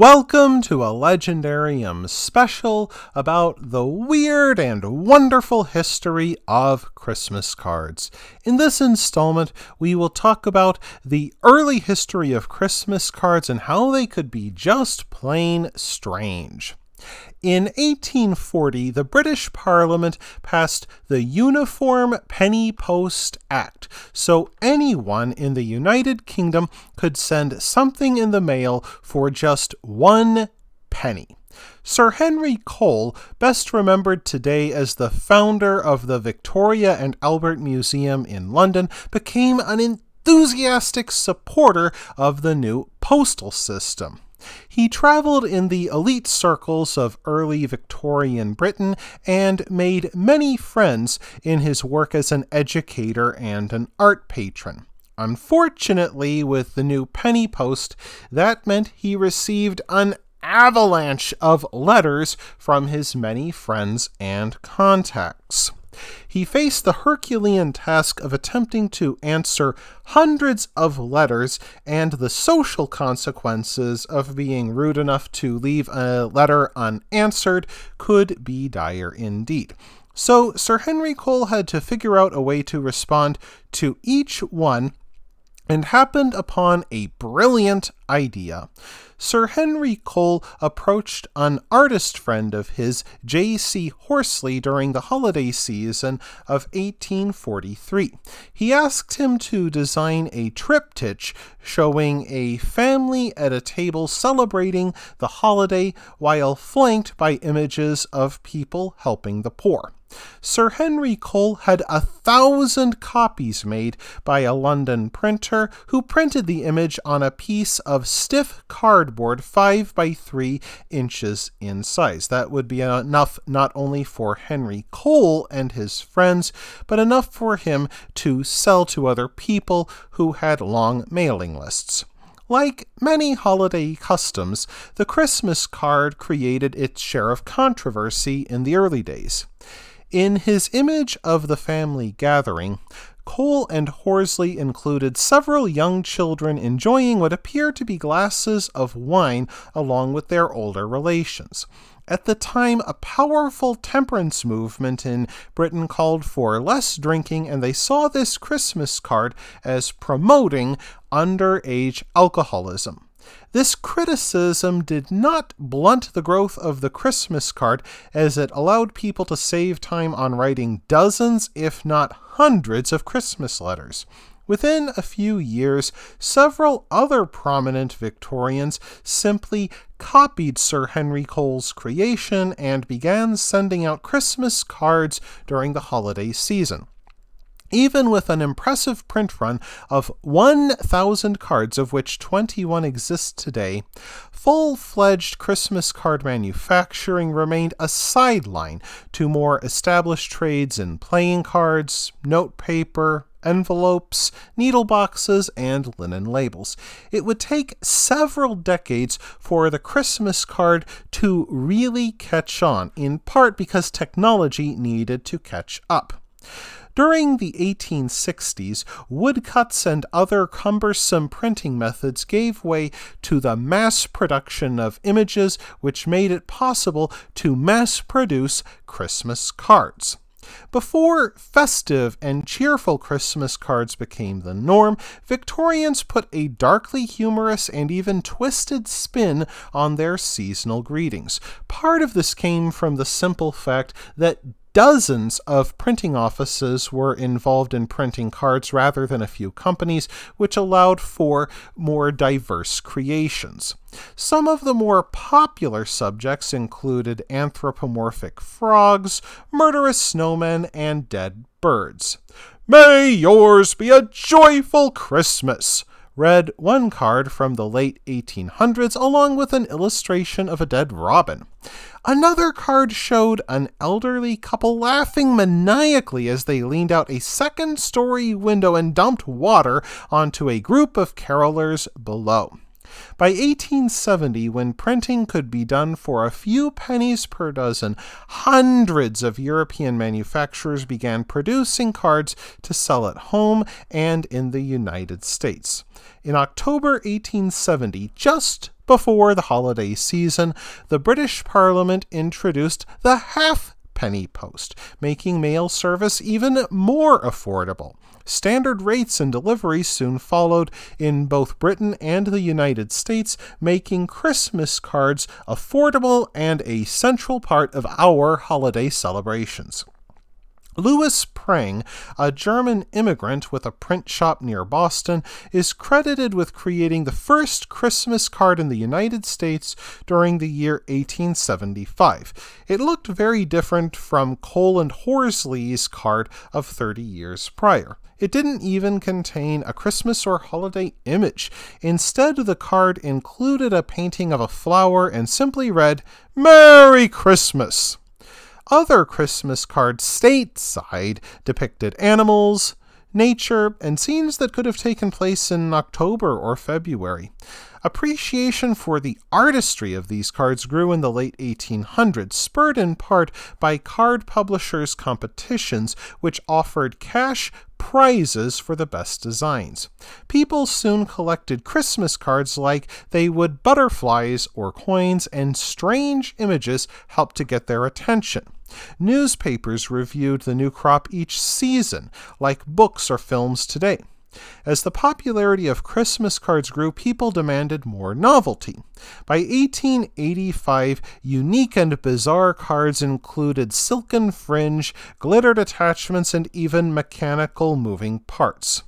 Welcome to a Legendarium special about the weird and wonderful history of Christmas cards. In this installment, we will talk about the early history of Christmas cards and how they could be just plain strange. In 1840, the British Parliament passed the Uniform Penny Post Act, so anyone in the United Kingdom could send something in the mail for just one penny. Sir Henry Cole, best remembered today as the founder of the Victoria and Albert Museum in London, became an enthusiastic supporter of the new postal system. He traveled in the elite circles of early Victorian Britain and made many friends in his work as an educator and an art patron. Unfortunately, with the new penny post, that meant he received an avalanche of letters from his many friends and contacts. He faced the Herculean task of attempting to answer hundreds of letters and the social consequences of being rude enough to leave a letter unanswered could be dire indeed. So Sir Henry Cole had to figure out a way to respond to each one and happened upon a brilliant idea. Sir Henry Cole approached an artist friend of his, J.C. Horsley, during the holiday season of 1843. He asked him to design a triptych showing a family at a table celebrating the holiday while flanked by images of people helping the poor. Sir Henry Cole had a thousand copies made by a London printer who printed the image on a piece of stiff cardboard 5 by 3 inches in size. That would be enough not only for Henry Cole and his friends, but enough for him to sell to other people who had long mailing lists. Like many holiday customs, the Christmas card created its share of controversy in the early days. In his image of the family gathering, Cole and Horsley included several young children enjoying what appeared to be glasses of wine along with their older relations. At the time, a powerful temperance movement in Britain called for less drinking, and they saw this Christmas card as promoting underage alcoholism. This criticism did not blunt the growth of the Christmas card, as it allowed people to save time on writing dozens, if not hundreds, of Christmas letters. Within a few years, several other prominent Victorians simply copied Sir Henry Cole's creation and began sending out Christmas cards during the holiday season even with an impressive print run of 1,000 cards, of which 21 exist today, full fledged Christmas card manufacturing remained a sideline to more established trades in playing cards, note paper, envelopes, needle boxes, and linen labels. It would take several decades for the Christmas card to really catch on, in part because technology needed to catch up. During the 1860s, woodcuts and other cumbersome printing methods gave way to the mass production of images, which made it possible to mass produce Christmas cards. Before festive and cheerful Christmas cards became the norm, Victorians put a darkly humorous and even twisted spin on their seasonal greetings. Part of this came from the simple fact that dozens of printing offices were involved in printing cards rather than a few companies, which allowed for more diverse creations. Some of the more popular subjects included anthropomorphic frogs, murderous snowmen, and dead birds. May yours be a joyful Christmas! read one card from the late 1800s along with an illustration of a dead robin. Another card showed an elderly couple laughing maniacally as they leaned out a second story window and dumped water onto a group of carolers below. By 1870, when printing could be done for a few pennies per dozen, hundreds of European manufacturers began producing cards to sell at home and in the United States. In October 1870, just before the holiday season, the British Parliament introduced the half penny post, making mail service even more affordable. Standard rates and delivery soon followed in both Britain and the United States, making Christmas cards affordable and a central part of our holiday celebrations. Louis Prang, a German immigrant with a print shop near Boston, is credited with creating the first Christmas card in the United States during the year 1875. It looked very different from Cole and Horsley's card of 30 years prior. It didn't even contain a Christmas or holiday image. Instead, the card included a painting of a flower and simply read, Merry Christmas! other Christmas card stateside depicted animals, nature, and scenes that could have taken place in October or February. Appreciation for the artistry of these cards grew in the late 1800s, spurred in part by card publishers' competitions, which offered cash prizes for the best designs. People soon collected Christmas cards like they would butterflies or coins, and strange images helped to get their attention. Newspapers reviewed the new crop each season, like books or films today. As the popularity of Christmas cards grew, people demanded more novelty. By 1885, unique and bizarre cards included silken fringe, glittered attachments, and even mechanical moving parts.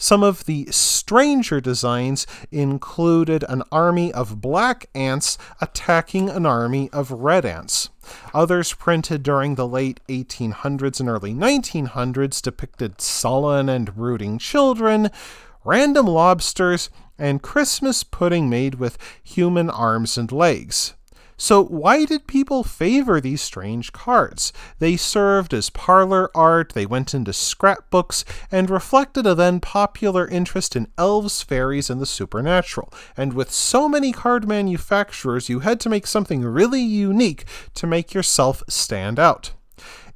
Some of the stranger designs included an army of black ants attacking an army of red ants. Others printed during the late 1800s and early 1900s depicted sullen and brooding children, random lobsters, and Christmas pudding made with human arms and legs. So, why did people favor these strange cards? They served as parlor art, they went into scrapbooks, and reflected a then popular interest in elves, fairies, and the supernatural. And with so many card manufacturers, you had to make something really unique to make yourself stand out.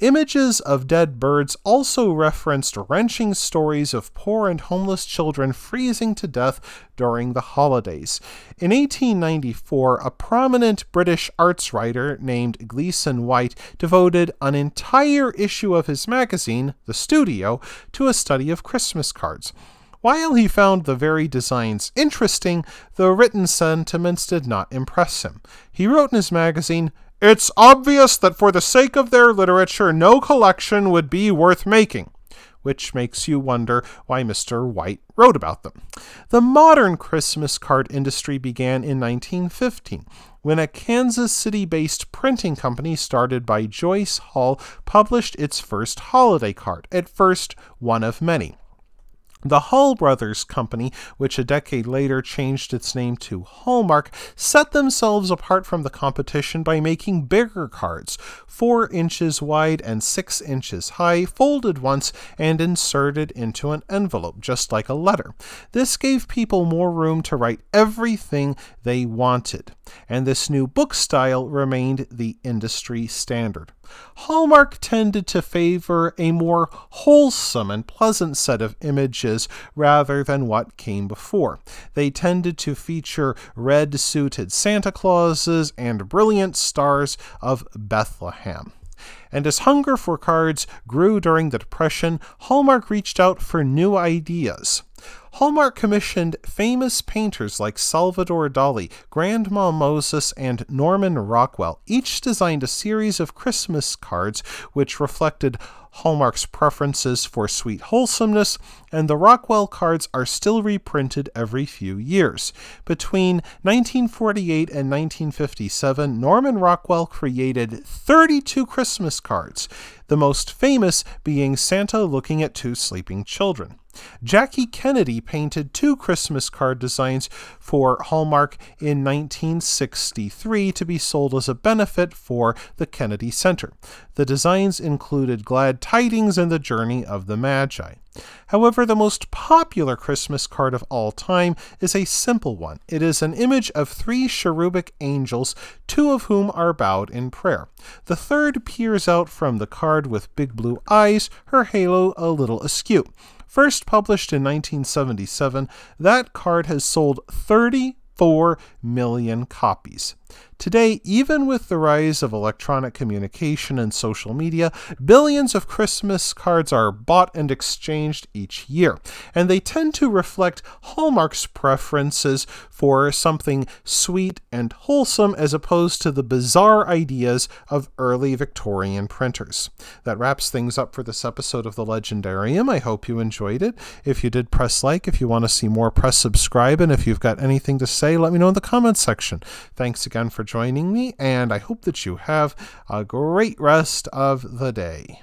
Images of dead birds also referenced wrenching stories of poor and homeless children freezing to death during the holidays. In 1894, a prominent British arts writer named Gleason White devoted an entire issue of his magazine, The Studio, to a study of Christmas cards. While he found the very designs interesting, the written sentiments did not impress him. He wrote in his magazine, it's obvious that for the sake of their literature, no collection would be worth making which makes you wonder why Mr. White wrote about them. The modern Christmas card industry began in 1915 when a Kansas City based printing company started by Joyce Hall published its first holiday card, at first one of many. The Hull Brothers Company, which a decade later changed its name to Hallmark, set themselves apart from the competition by making bigger cards, 4 inches wide and 6 inches high, folded once and inserted into an envelope, just like a letter. This gave people more room to write everything they wanted, and this new book style remained the industry standard. Hallmark tended to favor a more wholesome and pleasant set of images rather than what came before. They tended to feature red suited Santa Clauses and brilliant stars of Bethlehem and as hunger for cards grew during the Depression, Hallmark reached out for new ideas. Hallmark commissioned famous painters like Salvador Dali, Grandma Moses, and Norman Rockwell. Each designed a series of Christmas cards which reflected Hallmark's preferences for sweet wholesomeness, and the Rockwell cards are still reprinted every few years. Between 1948 and 1957, Norman Rockwell created 32 Christmas cards, the most famous being Santa looking at two sleeping children. Jackie Kennedy painted two Christmas card designs for Hallmark in 1963 to be sold as a benefit for the Kennedy Center. The designs included Glad Tidings and The Journey of the Magi. However, the most popular Christmas card of all time is a simple one. It is an image of three cherubic angels, two of whom are bowed in prayer. The third peers out from the card with big blue eyes, her halo a little askew first published in 1977, that card has sold 34 million copies. Today, even with the rise of electronic communication and social media, billions of Christmas cards are bought and exchanged each year, and they tend to reflect Hallmark's preferences for something sweet and wholesome as opposed to the bizarre ideas of early Victorian printers. That wraps things up for this episode of The Legendarium. I hope you enjoyed it. If you did, press like. If you want to see more, press subscribe. And if you've got anything to say, let me know in the comments section. Thanks again again for joining me, and I hope that you have a great rest of the day.